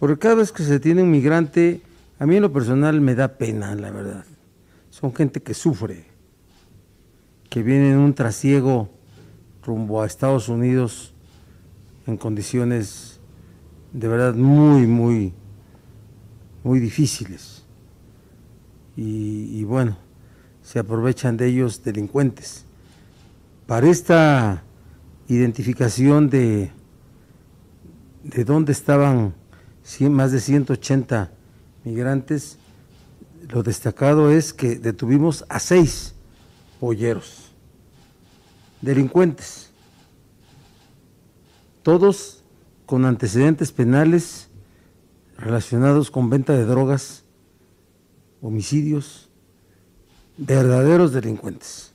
Porque cada vez que se tiene un migrante, a mí en lo personal me da pena, la verdad. Son gente que sufre, que viene en un trasiego rumbo a Estados Unidos en condiciones de verdad muy, muy, muy difíciles. Y, y bueno, se aprovechan de ellos delincuentes. Para esta identificación de, de dónde estaban más de 180 migrantes. Lo destacado es que detuvimos a seis polleros, delincuentes, todos con antecedentes penales relacionados con venta de drogas, homicidios, verdaderos delincuentes.